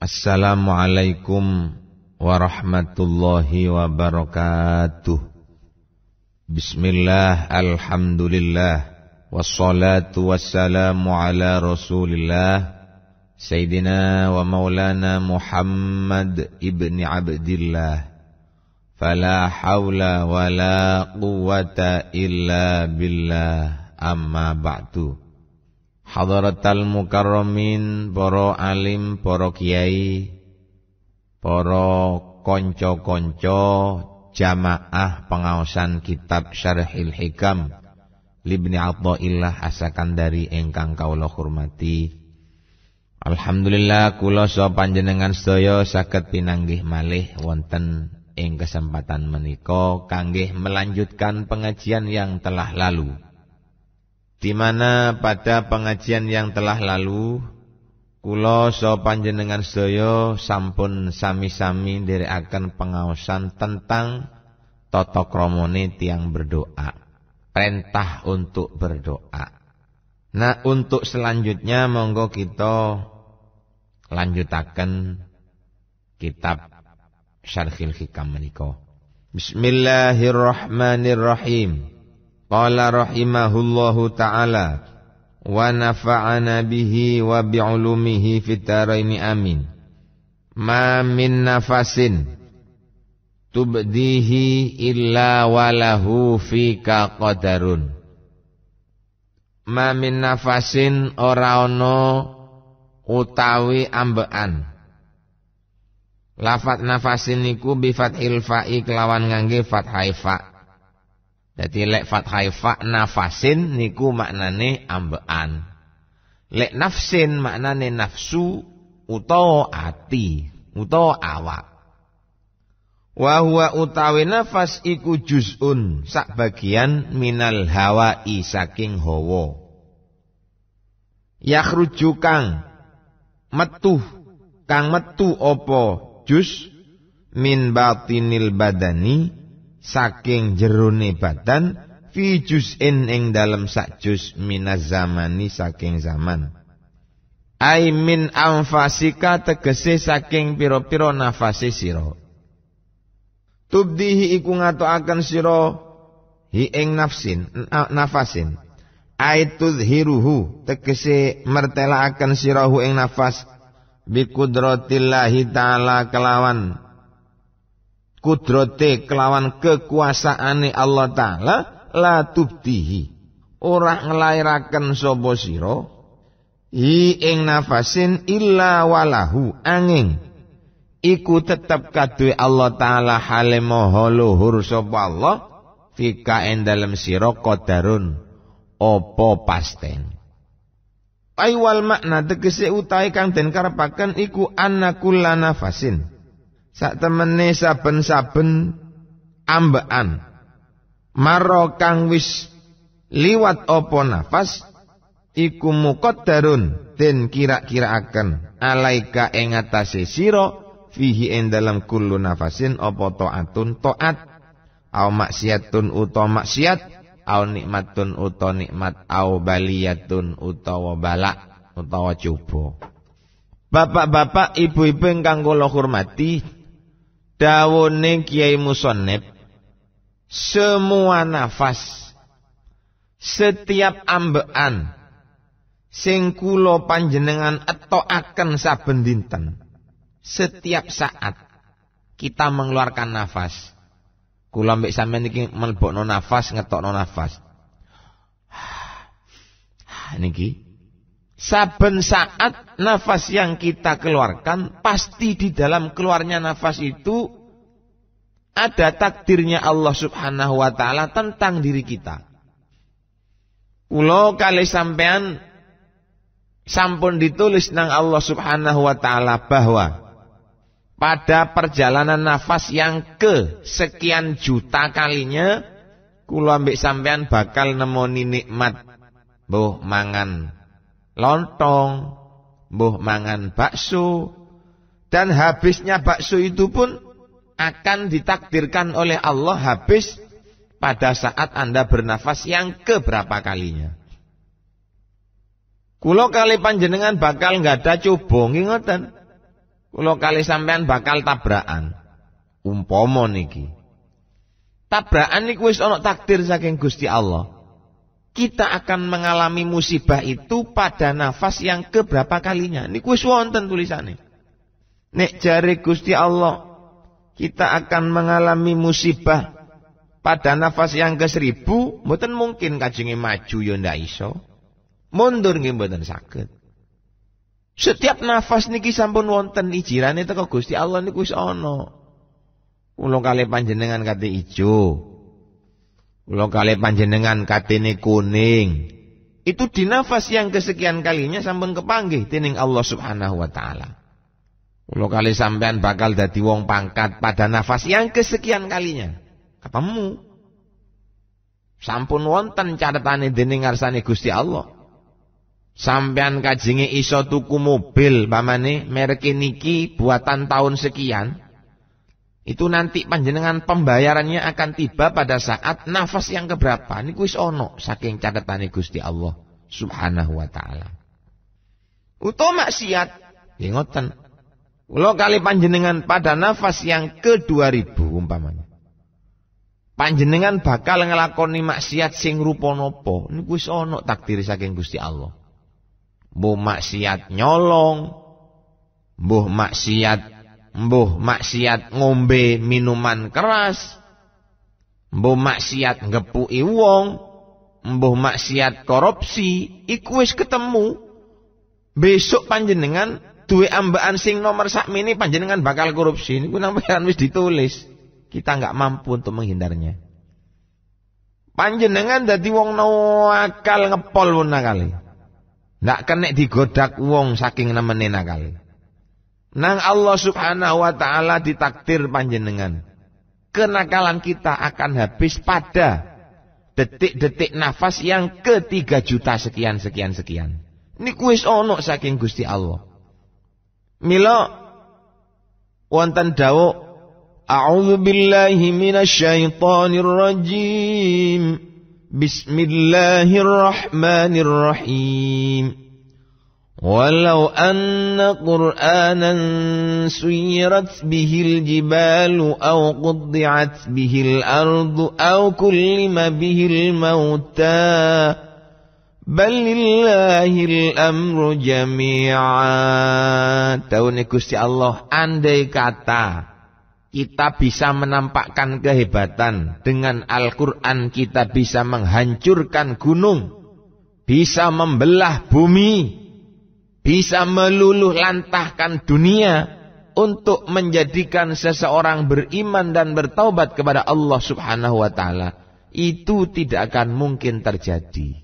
Assalamualaikum warahmatullahi wabarakatuh Bismillah alhamdulillah Wassalatu wassalamu ala rasulillah Sayyidina wa maulana Muhammad ibn Abdillah Fala hawla wa la quwata illa billah amma ba'du Hadratal mukarramin, para alim, para kiai, para konco-konco jamaah pengaosan kitab Syarhil Hikam Libni Athaillah asakan dari engkang kaula hormati. Alhamdulillah kula so panjenengan sedaya saged pinanggih malih wonten ing kesempatan menika kanggih melanjutkan pengajian yang telah lalu di mana pada pengajian yang telah lalu kula so panjenengan sedaya sampun sami-sami nderekaken pengawasan tentang tata kramane tiang berdoa perintah untuk berdoa nah untuk selanjutnya monggo kita lanjutaken kitab Syarhil Hikam menika Bismillahirrahmanirrahim Qala rahimahullahu ta'ala wa nafa'ana bihi wa bi'ulumihi fitaraini amin. Ma min nafasin tubdihi illa walahu fika qadarun. Ma min nafasin ora ono utawi ambean. Lafat nafasin niku bi fathil fa'i kelawan ngangge fathai fa'. Jadi lek fathai fa nafasin niku maknane ambean. Lek nafsin maknane nafsu utawa ati utawa awak. Wa huwa utawi nafas iku juz'un sak bagian minal hawa saking hawa. Yakhruju kang metu kang metu apa juz min batinil badani saking jerone badan fi juz'in ing dalem sak juz minaz zamani saking zaman ai min anfasika tegese saking pira-pira nafase sira tubdihi iku akan sira hi ing nafsin nafasin aituzhiruhu tegese akan sirahu ing nafas bi kudratillahi taala kelawan kudrote kelawan kekuasaane Allah taala la tubdihi ora nglairaken sapa sira hi ing nafasin illa walahu angin iku tetep kaduwe Allah taala hale maha luhur sapa Allah fika ing dalem sira qadarun apa pasten Aiwal makna tegese utahe kang den karepaken iku anna kullana nafasin Sak temene saben-saben ambekan maro kang wis liwat opo nafas iku muqaddarun den kira kira akan alaika ing atase sira fihi ing dalam kullu nafasin opo taatun taat au maksiatun uta maksiat au nikmatun uta nikmat au baliyatun utawa balak utawa coba Bapak-bapak, ibu-ibu ingkang kula hormati, dawone Kiai Musonib semua nafas setiap ambean singkulo panjenengan atau saben dinten setiap saat kita mengeluarkan nafas kula mbek sampean iki mlebokno nafas ngetokno nafas ah, niki Saben saat nafas yang kita keluarkan, pasti di dalam keluarnya nafas itu ada takdirnya Allah Subhanahu wa taala tentang diri kita. Ulo kali sampean sampun ditulis nang Allah Subhanahu wa taala bahwa pada perjalanan nafas yang ke sekian juta kalinya kulo ambek sampean bakal nemoni nikmat boh mangan lontong, mbuh mangan bakso, dan habisnya bakso itu pun akan ditakdirkan oleh Allah habis pada saat Anda bernafas yang keberapa kalinya. Kulo kali panjenengan bakal nggak ada cubung ingatan. Kulo kali sampean bakal tabrakan. Umpomo niki. Tabrakan niku wis ana takdir saking Gusti Allah kita akan mengalami musibah itu pada nafas yang keberapa kalinya. Ini kuis wonten tulisannya. Nek jari Gusti Allah, kita akan mengalami musibah pada nafas yang ke seribu, mungkin mungkin kajenge maju ya ndak iso. Mundur nggih mboten saged. Setiap nafas niki sampun wonten ijirane teko Gusti Allah niku wis ana. Kula kali panjenengan kate ijo. Kalau kali panjenengan katini kuning. Itu di nafas yang kesekian kalinya sampun kepanggih Tining Allah Subhanahu wa taala. Kalau kali sampean bakal dadi wong pangkat pada nafas yang kesekian kalinya. Ketemu. Sampun wonten catatane dening ngarsane Gusti Allah. Sampean kajingi iso tuku mobil pamane merek niki buatan tahun sekian. Itu nanti panjenengan pembayarannya akan tiba pada saat nafas yang keberapa. Niku kuis ono saking catatan Gusti Allah Subhanahu wa taala. Uto maksiat, nggih ya, ngoten. Kula kali panjenengan pada nafas yang ke-2000 umpamanya. Panjenengan bakal ngelakoni maksiat sing rupa napa? Niku wis ono takdir saking Gusti Allah. Bu maksiat nyolong, mbuh maksiat mbuh maksiat ngombe minuman keras, mbuh maksiat ngepuki iwong, mbuh maksiat korupsi, ikuis ketemu. Besok panjenengan duwe ambaan sing nomor ini panjenengan bakal korupsi. Niku nang wis ditulis. Kita nggak mampu untuk menghindarnya. Panjenengan jadi wong nakal ngepol wong nakal. Ndak kena digodak wong saking nemene nakal. Nang Allah subhanahu wa ta'ala ditakdir panjenengan. Kenakalan kita akan habis pada detik-detik nafas yang ketiga juta sekian sekian sekian. Ini kuis ono saking Gusti Allah. Milo wonten dawo. A'udhu billahi minasyaitonir rajim. Bismillahirrahmanirrahim. ولو أن قرآنا سيرت به الجبال أو قطعت به الأرض أو كلم به الموتى بل لله الأمر جميعا Tahunnya Gusti Allah andai kata kita bisa menampakkan kehebatan dengan Al-Quran kita bisa menghancurkan gunung bisa membelah bumi bisa meluluh lantahkan dunia untuk menjadikan seseorang beriman dan bertaubat kepada Allah Subhanahu wa taala itu tidak akan mungkin terjadi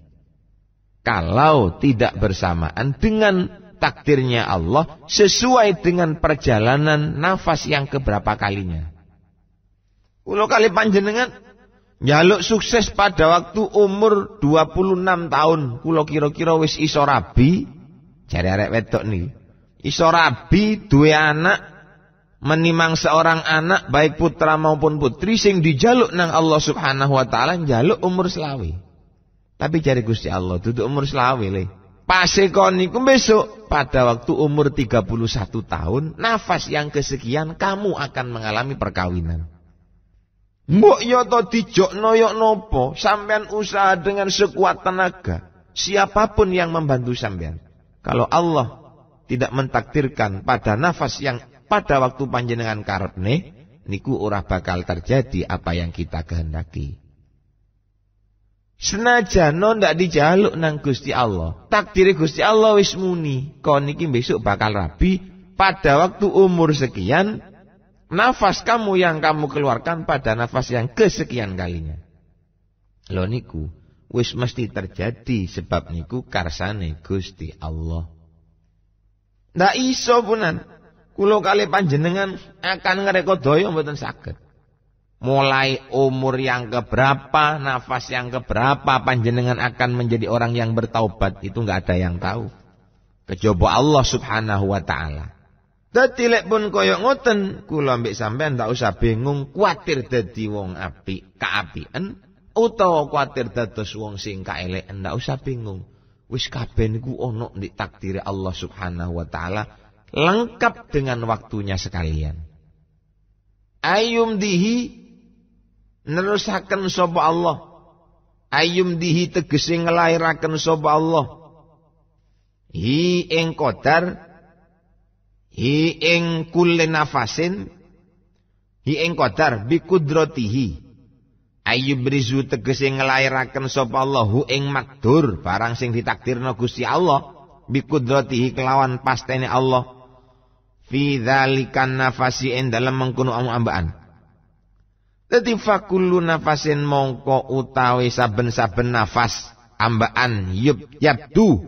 kalau tidak bersamaan dengan takdirnya Allah sesuai dengan perjalanan nafas yang keberapa kalinya. Ulo kali panjenengan nyaluk sukses pada waktu umur 26 tahun. Kulo kira-kira wis iso rabi, Cari arek wedok nih. Iso rabi dua anak menimang seorang anak baik putra maupun putri sing dijaluk nang Allah Subhanahu wa taala njaluk umur selawi. Tapi jari Gusti Allah duduk umur selawi le. Pase kon besok pada waktu umur 31 tahun nafas yang kesekian kamu akan mengalami perkawinan. Mbok yo to dijokno nopo sampean usaha dengan sekuat tenaga. Siapapun yang membantu sampean. Kalau Allah tidak mentakdirkan pada nafas yang pada waktu panjenengan nih, niku ora bakal terjadi apa yang kita kehendaki. Senajan no ndak dijaluk nang Gusti Allah. Takdiri Gusti Allah wis muni. Kon niki besok bakal rabi pada waktu umur sekian nafas kamu yang kamu keluarkan pada nafas yang kesekian kalinya. Lo niku wis mesti terjadi sebab niku karsane Gusti Allah. Ndak iso punan. Kulo kali panjenengan akan ngereko daya mboten sakit. Mulai umur yang keberapa, nafas yang keberapa panjenengan akan menjadi orang yang bertaubat itu nggak ada yang tahu. Kecoba Allah Subhanahu wa taala. Dadi lek pun kaya ngoten, kula ambek sampean tak usah bingung, kuatir dadi wong api keapian utawa kuatir dados wong sing kaelek ndak usah bingung wis kabeh niku ana ndik takdir Allah Subhanahu wa taala lengkap dengan waktunya sekalian ayum dihi nerusaken sapa Allah ayum dihi tegese nglairaken sapa Allah hi ing kodar hi ing kulle nafasin hi ing kodar bi kudratihi Ayub rizu tegese ngelairaken sapa Allah hu ing makdur barang sing ditakdirna Gusti Allah bikudratihi kelawan pastene Allah fi dzalikan nafasi ing dalem mengkono ambaan Dadi fakullu nafasin mongko utawi saben-saben nafas ambaan yub yabdu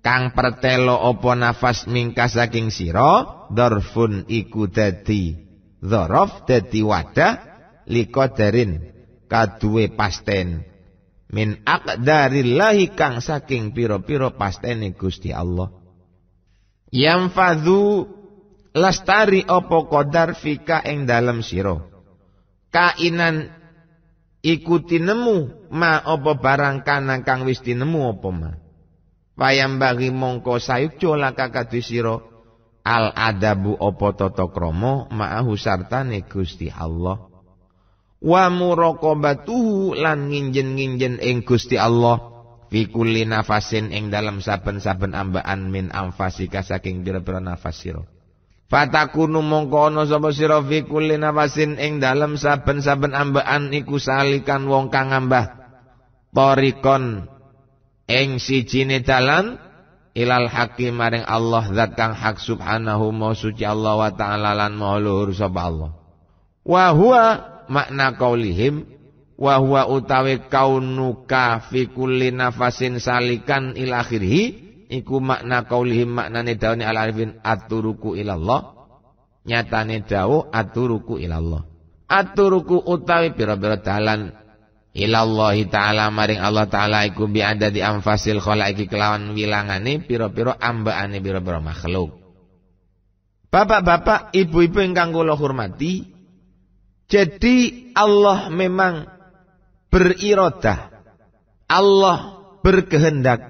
kang pertelo opo nafas mingka saking siro dorfun iku dadi dorof dadi wadah darin kaduwe pasten min aqdarillahi kang saking pira-pira pastene Gusti Allah yang fadhu lestari opo kodar fika ing dalam siro kainan ikuti nemu ma opo barang kana kang wis nemu opo ma Payam bagi mongko sayuk laka kadu siro. al adabu opo totokromo ma ma'ahu sartane Gusti Allah wa muraqabatuhu lan nginjen-nginjen ing Gusti Allah fi kulli nafasin ing dalam saben-saben ambaan min anfasika saking pira-pira nafas sira fatakunu mongko ana sapa sira fi kulli nafasin ing dalam saben-saben ambaan iku salikan wong kang ambah torikon ing sijine dalan ilal hakim maring Allah zat kang hak subhanahu wa suci Allah wa ta'ala lan maha luhur sapa Allah wa huwa makna kaulihim wa huwa utawi kaunuka fi kulli nafasin salikan ila akhirih iku makna kaulihim maknane dawane al arifin aturuku ilallah nyatane dawu aturuku ilallah aturuku utawi pira-pira dalan ilallahi taala maring Allah taala iku bi di anfasil khalaiki kelawan wilangane pira-pira ambaane pira-pira makhluk Bapak-bapak, ibu-ibu yang kula hormati, jadi Allah memang berirodah. Allah berkehendak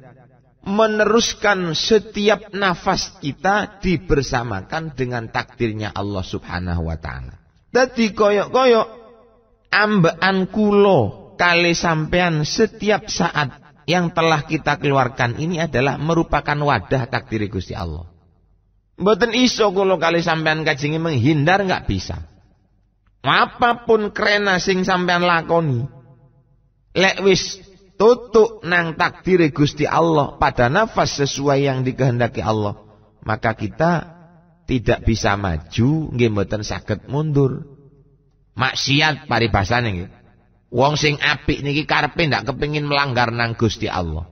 meneruskan setiap nafas kita dibersamakan dengan takdirnya Allah Subhanahu wa taala. Tadi koyok-koyok ambaan kulo kali sampean setiap saat yang telah kita keluarkan ini adalah merupakan wadah takdir Gusti Allah. Mboten iso kula kali sampean kajingi menghindar nggak bisa. Apapun krena sing sampean lakoni, lek wis nang takdir Gusti Allah pada nafas sesuai yang dikehendaki Allah, maka kita tidak bisa maju nggih mboten saged mundur. Maksiat paribasane nggih. Wong sing apik niki karepe ndak kepingin melanggar nang Gusti Allah.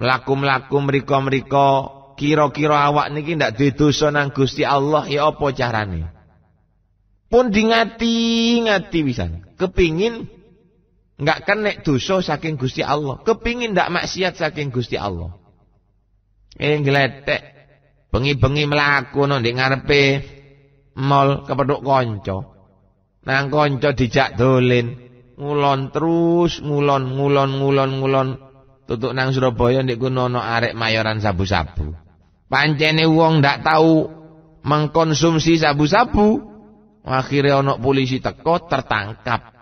Melaku-melaku mriko-mriko kira-kira awak niki ndak duwe dosa nang Gusti Allah ya apa carane? pun dingati-ngati bisa, Kepingin nggak kenek dosa saking Gusti Allah, kepingin ndak maksiat saking Gusti Allah. Eh gletek bengi-bengi melaku nang ngarepe mall kepeduk kanca. Nang kanca dijak dolin, ngulon terus ngulon ngulon ngulon ngulon tutuk nang Surabaya ndek Gunono ana arek mayoran sabu-sabu. Pancene wong ndak tahu mengkonsumsi sabu-sabu. Akhirnya ono polisi teko tertangkap.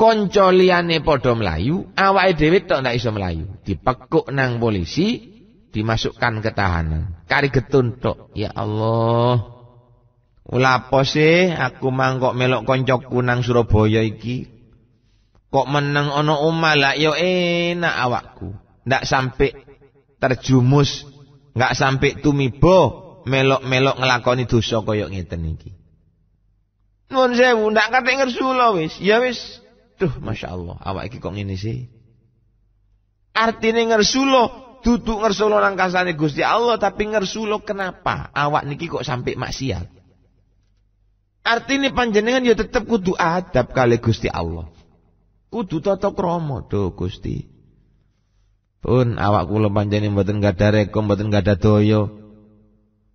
Kanca liyane padha mlayu, awake dhewe tak ndak iso melayu, Dipekuk nang polisi, dimasukkan ke tahanan. Kari getun tok. Ya Allah. Ulapo sih aku mangkok melok koncoku nang Surabaya iki. Kok meneng ono omah lah ya enak awakku. Ndak sampai terjumus, nggak sampai tumibo melok-melok ngelakoni dosa kaya ngeten iki. Nuwun sewu, ndak kate ngersula wis. Ya wis. Duh, Masya Allah, awak iki kok ini sih. Artine ngersula, duduk ngersula nang kasane Gusti Allah tapi ngersula kenapa? Awak niki kok sampai maksiat. Artine panjenengan ya tetap kudu adab kali Gusti Allah. Kudu tata kromo, tuh Gusti. Pun awak kula panjenengan mboten gadah rekom, mboten gadah daya.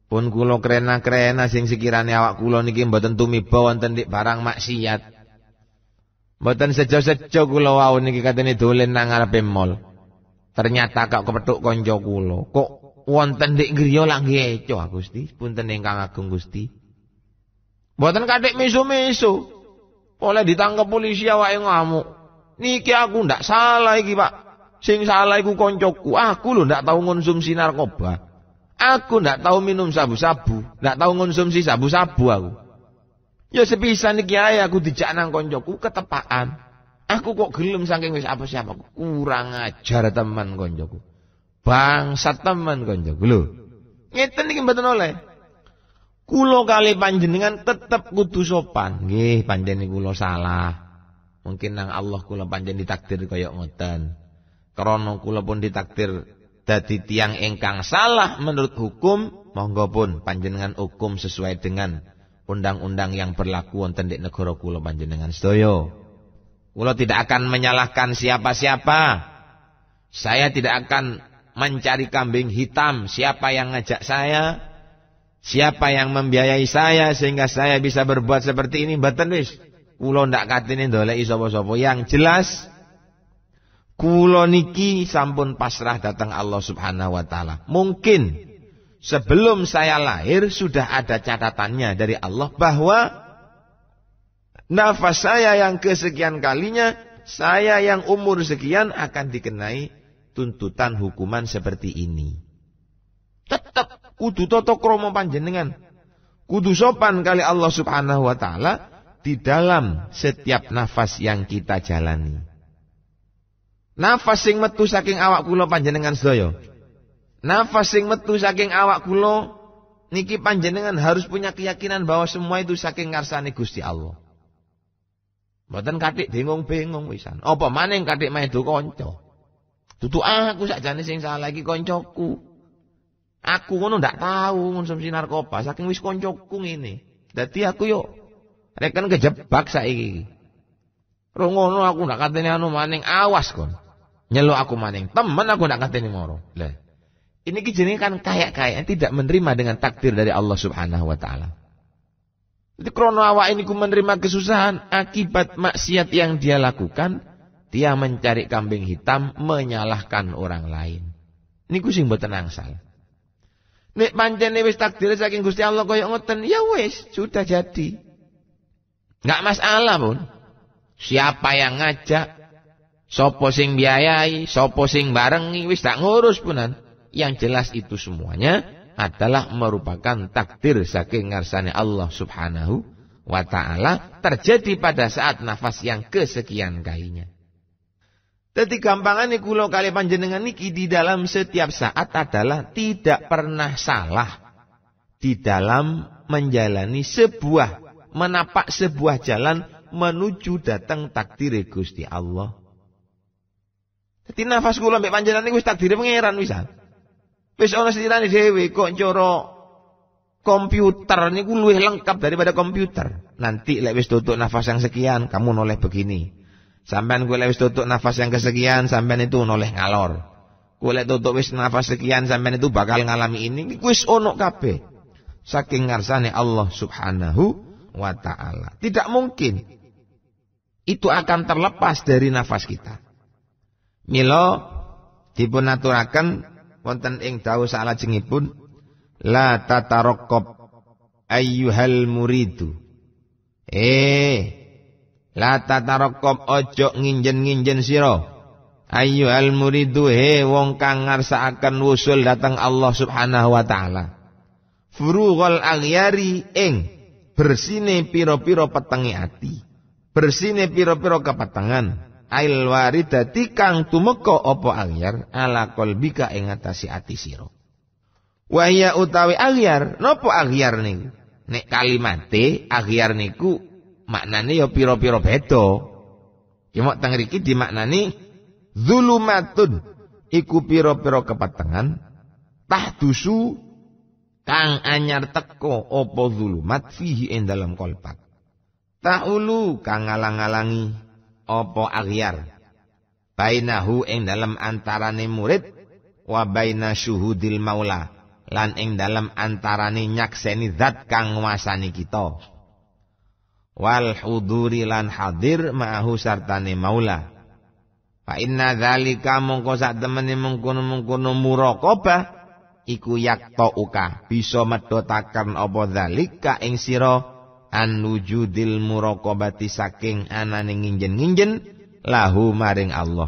Pun kula krena-krena sing sekirane awak kula niki mboten tumiba wonten tendik barang maksiat. Mboten sejo-sejo kula wau niki katene dolen nang ngarepe mall. Ternyata kok kepethuk kanca kula. Kok wonten ndik griya lak ngeco ah, Gusti. Punten ingkang agung Gusti. Mboten kathik misu-misu. Oleh ditangkap polisi awake ngamuk. Niki aku ndak salah iki, Pak. Sing salah iku koncoku. Aku lho ndak tau konsumsi narkoba. Aku ndak tahu minum sabu-sabu, ndak tahu konsumsi sabu-sabu aku. Ya sepisah iki kiai aku dijak nang koncoku ketepaan. Aku kok gelem saking wis apa siapa kurang ajar teman koncoku. Bangsat teman koncoku lho. Ngeten iki mboten oleh. Kulo kali panjenengan tetep kudu sopan. Nggih, panjenengan kulo salah. Mungkin nang Allah kulo panjenengan ditakdir kaya ngoten. Krono kulo pun ditakdir Dadi tiang ingkang salah menurut hukum, monggo pun panjenengan hukum sesuai dengan undang-undang yang berlaku wonten di negara kula panjenengan sedaya. Kula tidak akan menyalahkan siapa-siapa. Saya tidak akan mencari kambing hitam siapa yang ngajak saya, siapa yang membiayai saya sehingga saya bisa berbuat seperti ini, mboten wis. Kula ndak katene ndoleki sapa-sapa. Yang jelas Kulo niki sampun pasrah datang Allah Subhanahu wa taala. Mungkin sebelum saya lahir sudah ada catatannya dari Allah bahwa nafas saya yang kesekian kalinya, saya yang umur sekian akan dikenai tuntutan hukuman seperti ini. Tetap kudu toto kromo panjenengan. Kudu sopan kali Allah Subhanahu wa taala di dalam setiap nafas yang kita jalani. Nafas sing metu saking awak kulo panjenengan sedaya. Nafas sing metu saking awak kulo niki panjenengan harus punya keyakinan bahwa semua itu saking ngarsane Gusti Allah. Mboten katik bingung-bingung wisan. Apa maning katik medu kanca? Tutu aku sakjane sing salah iki koncoku. Aku kono ndak tahu konsumsi narkoba saking wis koncoku ini. Dadi aku yo rekan kejebak saiki. Rungono aku ndak katene anu maning awas kono nyelo aku maning. Temen aku nak ini moro. Lah. Ini kijeni kan kayak-kayak tidak menerima dengan takdir dari Allah Subhanahu wa taala. Jadi krono awak ini ku menerima kesusahan akibat maksiat yang dia lakukan, dia mencari kambing hitam menyalahkan orang lain. ku sing mboten angsal. Nek pancene wis takdir saking Gusti Allah kau ngoten, ya wis, sudah jadi. nggak masalah pun. Siapa yang ngajak, Sopo sing biayai, sopo sing barengi, wis tak ngurus punan. Yang jelas itu semuanya adalah merupakan takdir saking ngarsane Allah subhanahu wa ta'ala terjadi pada saat nafas yang kesekian kalinya. gampangan nih kulo kali panjenengan niki di dalam setiap saat adalah tidak pernah salah di dalam menjalani sebuah menapak sebuah jalan menuju datang takdir Gusti Allah. Jadi nafas kula mbek panjenengan niku wis takdire pangeran wisan. Wis ana selirane dhewe kok cara komputer niku luwih lengkap daripada komputer. Nanti lek wis nafas yang sekian kamu noleh begini. Sampean gue lek wis nafas yang kesekian sampean itu noleh ngalor. Gue lek tutup wis nafas sekian sampean itu bakal ngalami ini wis ono kabeh. Saking ngarsane Allah Subhanahu wa taala. Tidak mungkin itu akan terlepas dari nafas kita. Milo dipunaturakan wonten ing dawuh salajengipun la tatarokob ayyuhal muridu. Eh, la tatarokop ojo nginjen-nginjen siro. Ayyuhal muridu he wong kang ngarsakaken wusul datang Allah Subhanahu wa taala. Furughal aghyari ing bersine piro piro petengi ati. Bersine piro piro kepatengan ail waridati kang tumeka apa anyar ala kalbika ing atase ati sira ya utawi aghyar napa aghyar ning nek kalimate aghyar niku maknane ya pira-pira beda cuma teng riki dimaknani zulumatun iku pira-pira kepatengan tahdusu kang anyar teko apa zulumat fihi ing dalam kolpak taulu kang ngalang-alangi Opo aghyar bainahu ing dalam antarane murid wa baina syuhudil maula lan ing dalem antarane nyakseni zat kang nguasani kita wal huduri lan hadir ma'ahu sartane maula fa inna dzalika mongko sak temene mengkono-mengkono muraqabah iku yakta uka bisa medhotaken apa dzalika ing sira an wujudil muraqabati saking anane nginjen-nginjen lahu maring Allah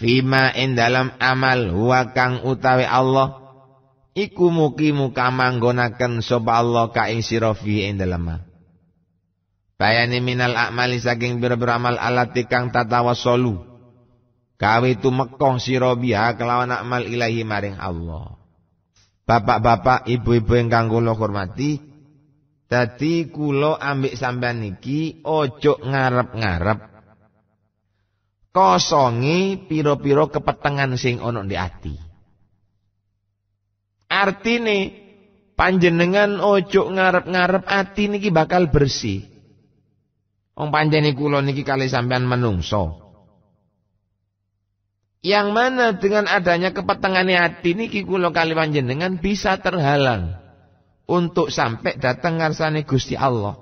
fima in dalam amal wa kang utawi Allah iku muki muka manggonaken sapa Allah ka ing sira fi ing dalam Bayani minal a'mali saking pira-pira amal alati kang tatawassalu kawe mekong sira biha kelawan amal ilahi maring Allah Bapak-bapak, ibu-ibu yang kanggo kula hormati, Tadi kulo ambek sampean niki ojo ngarep-ngarep. Kosongi piro-piro kepetengan sing ono di ati. nih panjenengan ojo ngarep-ngarep ati niki bakal bersih. Om panjeni kulo niki kali sampean menungso. Yang mana dengan adanya kepetengan hati niki kulo kali panjenengan bisa terhalang untuk sampai datang ngarsane Gusti Allah.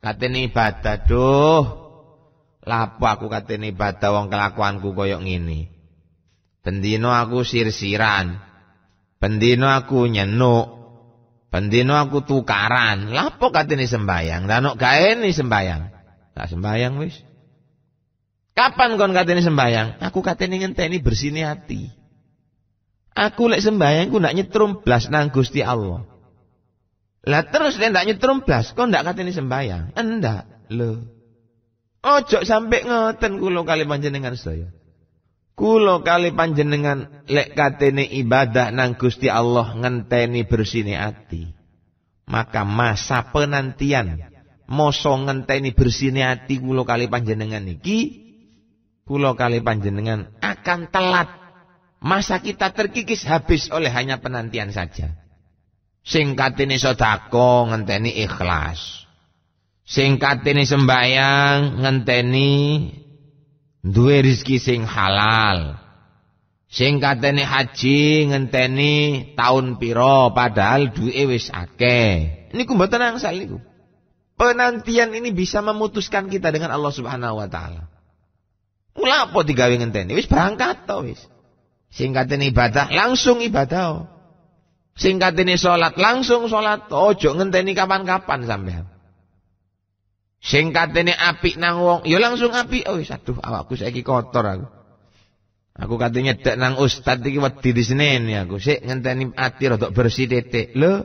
Katene ibadah, duh. Lapo aku katene ibadah wong kelakuanku koyok ngene. Pendino aku sirsiran. pendino aku nyenuk. pendino aku tukaran. Lapo katene sembayang? danok kain gaeni sembayang. Tak sembayang wis. Kapan kon katene sembayang? Aku katene ngenteni bersini hati. Aku lek sembahyang ku ndak nyetrum blas nang Gusti Allah. Lah terus lek ndak nyetrum blas kok ndak katene sembahyang? Endak. Lho. Ojo sampe ngoten kula kali panjenengan saya. Kulo kali panjenengan lek katene ibadah nang Gusti Allah ngenteni bersine ati. Maka masa penantian moso ngenteni bersine ati kula kali panjenengan iki kulo kali panjenengan akan telat Masa kita terkikis habis oleh hanya penantian saja. Singkat ini sodako ngenteni ikhlas. Singkat ini sembayang ngenteni duwe rizki sing halal. Singkat ini haji ngenteni tahun piro padahal duwe wis ake. Ini kumbah tenang niku. Penantian ini bisa memutuskan kita dengan Allah Subhanahu wa taala. Mula apa digawe ngenteni? Wis berangkat tois. wis. Singkat ini ibadah, langsung ibadah. Singkat ini sholat, langsung sholat. Oh, ojo ngenteni kapan-kapan Singkat ini api nang wong, ya langsung api. Oh, satu, awakku saiki kotor aku. Aku katanya tak nang ustad iki wedi sini ya aku. Sik ngenteni ati rotok bersih detek Lho.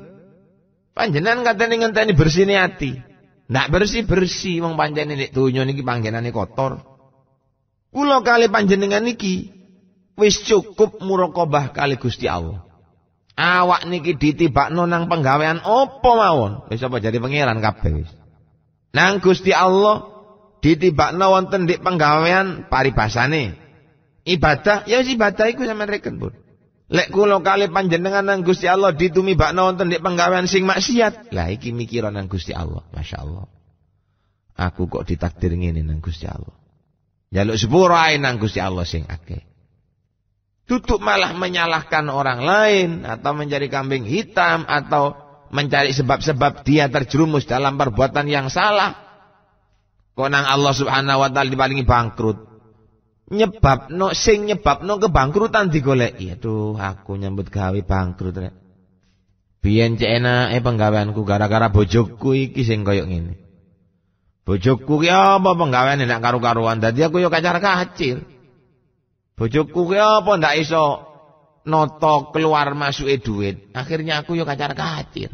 Panjenengan katanya ngenteni bersih ati. Nak bersih-bersih wong panjenengan nek donya niki panggenane kotor. Kula kali panjenengan niki wis cukup murokobah kali Gusti Allah. Awak niki ditibak nonang penggawean opo mawon? Wis apa jadi pangeran kabeh Nang Gusti Allah ditibak wonten tendik penggawean paribasane. Ibadah ya wis ibadah iku sama reken, pun. Lek kula kali panjenengan nang Gusti Allah ditumibak wonten tendik penggawean sing maksiat. Lah iki mikiran nang Gusti Allah, Masya Allah. Aku kok ditakdir ngene nang Gusti Allah. Jaluk sepuro ae nang Gusti Allah sing akeh. Tutup malah menyalahkan orang lain atau menjadi kambing hitam atau mencari sebab-sebab dia terjerumus dalam perbuatan yang salah. Konang Allah Subhanahu wa taala dipalingi bangkrut. Nyebab no sing nyebab no kebangkrutan digolek. Iya tuh aku nyambut gawe bangkrut rek. Biyen cek enake penggaweanku gara-gara bojoku iki sing koyo ngene. Bojoku ki apa penggaweane nek karu-karuan. Dadi aku yo kacar kacir. Bojoku ki apa ndak iso noto keluar masuk duit. Akhirnya aku yo kacar-kacir.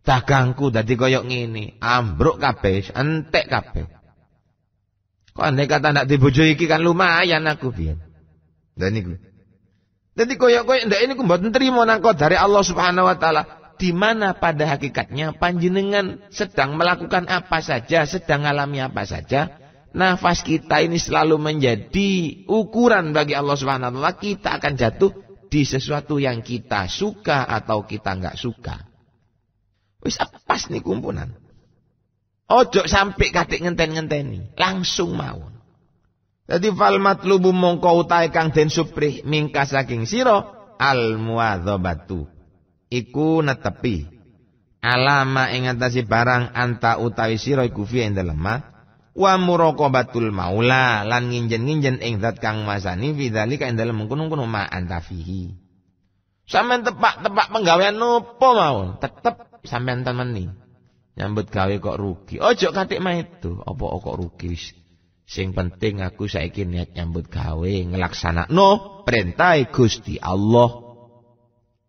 Dagangku dadi koyok ngene, ambruk kabeh, entek kabeh. Kok andai kata ndak dibojo iki kan lumayan aku biyen. Dan niku. Jadi koyok-koyok ndak ini ku mboten trimo nangko dari Allah Subhanahu wa taala di mana pada hakikatnya panjenengan sedang melakukan apa saja, sedang alami apa saja, nafas kita ini selalu menjadi ukuran bagi Allah Subhanahu wa kita akan jatuh di sesuatu yang kita suka atau kita nggak suka. Wis pas nih kumpulan. Ojo sampai katik ngenten-ngenteni, langsung mau. Jadi fal lubu mongko utai kang den suprih mingka saking siro al batu Iku netepi alama ingatasi barang anta utawi siro iku fi ing wa muraqabatul maula lan nginjen-nginjen ing zat kang masani fi dzalika ing dalem mengkono-kono ma antafihi sampean tepak-tepak penggawean nopo mawon tetep sampean ni nyambut gawe kok rugi ojo katik ma itu apa kok rugi sing penting aku saiki niat nyambut gawe ngelaksanakno perintah Gusti Allah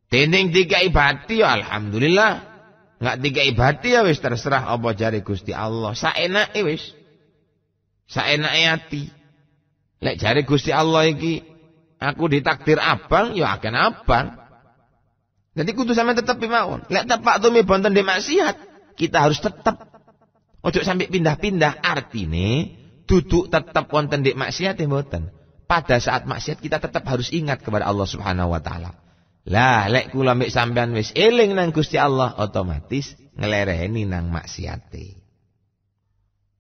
Tening tiga ibati ya alhamdulillah. nggak tiga ibati ya wis terserah apa jari Gusti Allah. Saenake wis saenake hati, Lek jari Gusti Allah iki aku ditakdir abang ya akan abang. Jadi kudu sama tetep mawon. Lek tepak tumi bonten di maksiat, kita harus tetap, Ojo sampai pindah-pindah arti ini. duduk tetap wonten di maksiat ya Pada saat maksiat kita tetap harus ingat kepada Allah Subhanahu wa taala. Lah lek kula sampean wis eling nang Gusti Allah otomatis ngelereni nang maksiate.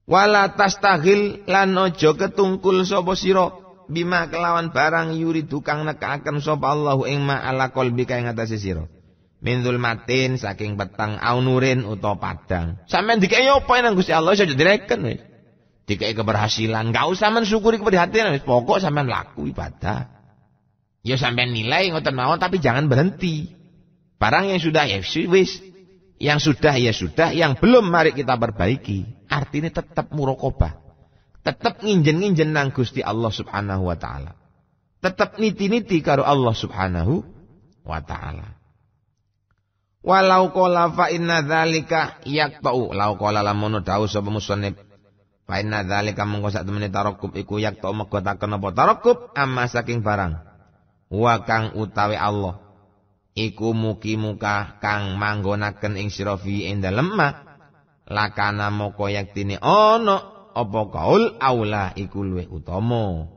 Wala tastahil lan ojo ketungkul sopo siro. bima kelawan barang yuri dukang nekaaken sopo Allahu ing ma ala kolbika yang atase sira. Min matin saking petang aunurin uto padang. Sampai dikai apa yang Gusti Allah saja direken Dikai keberhasilan, Gak usah mensyukuri keprihatinan pokok sampai laku ibadah. Ya sampai nilai ngoten mawon tapi jangan berhenti. Barang yang sudah ya wis, yang sudah ya sudah, yang belum mari kita perbaiki artinya tetap murokobah. Tetap nginjen-nginjen nang Gusti Allah Subhanahu wa taala. Tetap niti-niti karo Allah Subhanahu wa taala. Walau kola fa inna yak ta'u. Lau kola lamono da'u sopa musonib. fa inna dzalika mengko sak temene tarakkub iku yaqta'u megotaken apa amma saking barang. Wa kang utawi Allah iku muki muka kang manggonaken ing sirofi ing dalem lakana moko yaktini ono opo kaul aula iku luwe utomo.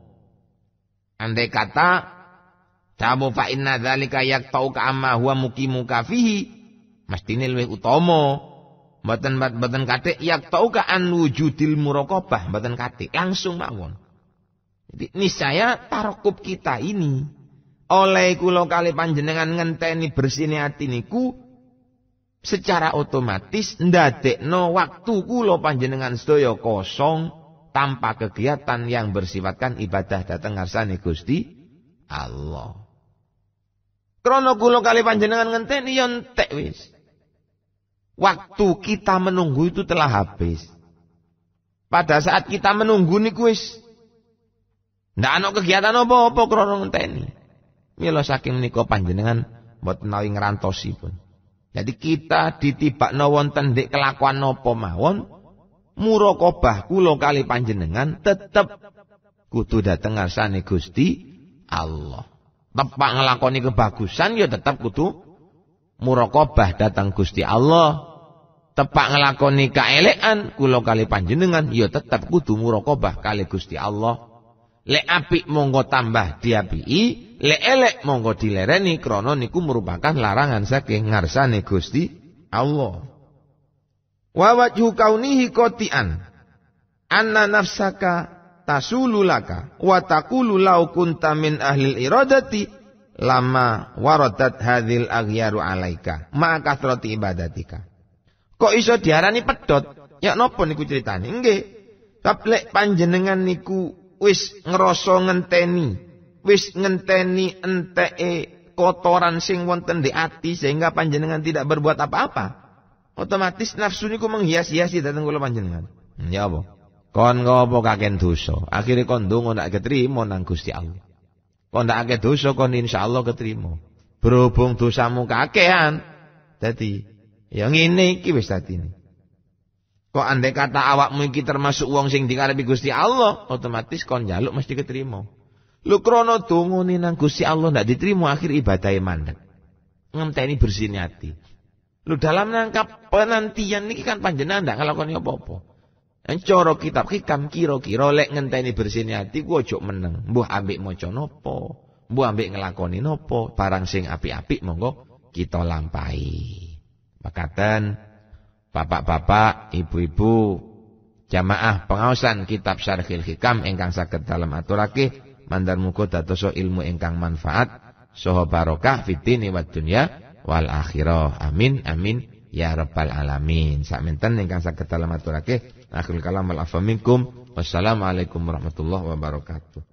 andai kata tabu fa inna yak tau ka amma huwa mukimu kafihi mestine luwih utama mboten mboten yak tau ka an wujudil murokobah. mboten kate langsung mawon jadi saya tarokup kita ini oleh kula kali panjenengan ngenteni bersini hati niku secara otomatis no waktu kulo panjenengan sedaya kosong tanpa kegiatan yang bersifatkan ibadah dateng ngarsane Gusti Allah. Krono kulo kali panjenengan ngenteni ya tek wis. Waktu kita menunggu itu telah habis. Pada saat kita menunggu nih kuis ndak ana kegiatan apa-apa krono ngenteni. milo saking niko panjenengan buat nawi pun. Jadi kita no wonten ndek kelakuan nopo mawon murokobah kulo kali panjenengan tetep kutu dateng arsani Gusti Allah. Tepak ngelakoni kebagusan ya tetep kutu murokobah datang Gusti Allah. Tepak ngelakoni kaelekan kulo kali panjenengan ya tetep kutu murokobah kali Gusti Allah. Le api monggo tambah diapiki, le elek monggo dilereni krono. niku merupakan larangan saking ngarsane Gusti Allah. Wa wajhu kaunihi qati'an anna nafsaka tasululaka wa taqulu law kunta min ahli iradati lama waradat hadhil aghyaru alaika ma kathrati ibadatika. Kok iso diarani pedot? Ya nopo niku critane? Nggih. Tapi lek panjenengan niku wis ngerasa ngenteni, wis ngenteni entee kotoran sing wonten di ati sehingga panjenengan tidak berbuat apa-apa. Otomatis nafsu niku menghias-hiasi datang kula panjenengan. Hmm, ya apa? Kon ngopo kaken dosa? Akhire kon ndonga nak ketrimo nang Gusti Allah. Kon ndak akeh dosa kon insyaallah ketrimo Berhubung dosamu kakehan. Dadi ya ngene iki wis dadine. Kok andai kata awak mungkin termasuk uang sing dikarepi Gusti Allah, otomatis kon jaluk mesti keterima. Lu krono tunggu nih nang Gusti Allah ndak diterima akhir ibadah mandek. Ngenteni bersih niati. Lu dalam nangkap penantian niki kan panjenengan ndak kalau nglakoni apa-apa. coro kitab hikam kira-kira lek ngenteni bersih niati ku ojo meneng. Mbuh ambek maca napa? Mbuh ambek nglakoni napa? Barang sing api-api monggo kita lampahi. Pakatan bapak-bapak, ibu-ibu, jamaah pengawasan kitab Syarhil Hikam ingkang sakit dalam aturake mandar muga so ilmu ingkang manfaat soho barokah fitini wa dunya wal akhirah. Amin amin ya rabbal alamin. Sakmenten ingkang sakit dalam aturake akhirul kalam wal afaminkum. Wassalamualaikum warahmatullahi wabarakatuh.